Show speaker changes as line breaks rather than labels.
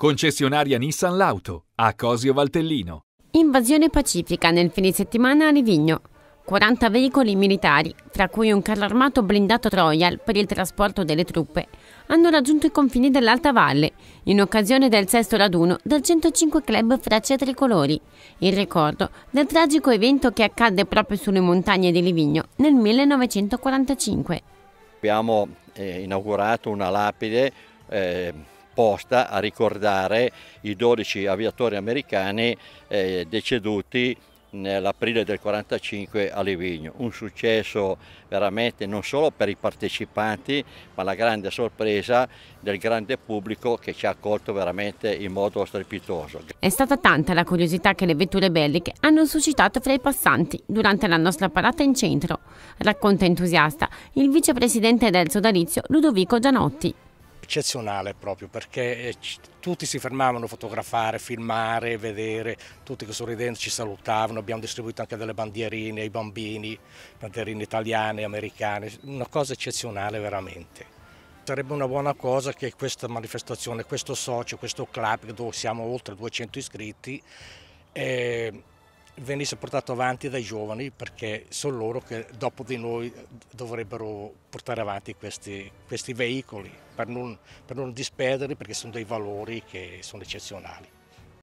Concessionaria Nissan Lauto, a Cosio Valtellino.
Invasione pacifica nel fine settimana a Livigno. 40 veicoli militari, fra cui un carro armato blindato Royal per il trasporto delle truppe, hanno raggiunto i confini dell'Alta Valle in occasione del sesto raduno del 105 Club Frecce Tricolori, in ricordo del tragico evento che accadde proprio sulle montagne di Livigno nel 1945.
Abbiamo eh, inaugurato una lapide eh, apposta a ricordare i 12 aviatori americani eh, deceduti nell'aprile del 1945 a Livigno. Un successo veramente non solo per i partecipanti, ma la grande sorpresa del grande pubblico che ci ha accolto veramente in modo strepitoso.
È stata tanta la curiosità che le vetture belliche hanno suscitato fra i passanti durante la nostra parata in centro, racconta entusiasta il vicepresidente del sodalizio Ludovico Gianotti
eccezionale proprio perché eh, tutti si fermavano a fotografare, filmare, vedere, tutti che sorridenti ci salutavano, abbiamo distribuito anche delle bandierine ai bambini, bandierine italiane, americane, una cosa eccezionale veramente. Sarebbe una buona cosa che questa manifestazione, questo socio, questo club dove siamo oltre 200 iscritti, eh, venisse portato avanti dai giovani perché sono loro che dopo di noi dovrebbero portare avanti questi, questi veicoli per non, per non disperderli perché sono dei valori che sono eccezionali.